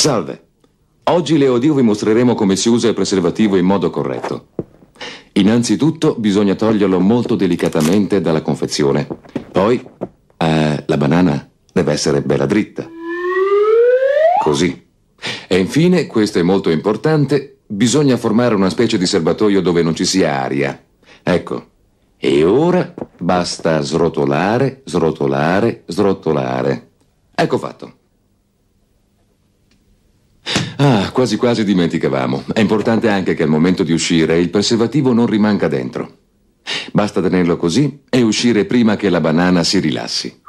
Salve. Oggi Leodio vi mostreremo come si usa il preservativo in modo corretto. Innanzitutto bisogna toglierlo molto delicatamente dalla confezione. Poi eh, la banana deve essere bella dritta. Così. E infine, questo è molto importante, bisogna formare una specie di serbatoio dove non ci sia aria. Ecco. E ora basta srotolare, srotolare, srotolare. Ecco fatto. Ah, quasi quasi dimenticavamo. È importante anche che al momento di uscire il preservativo non rimanga dentro. Basta tenerlo così e uscire prima che la banana si rilassi.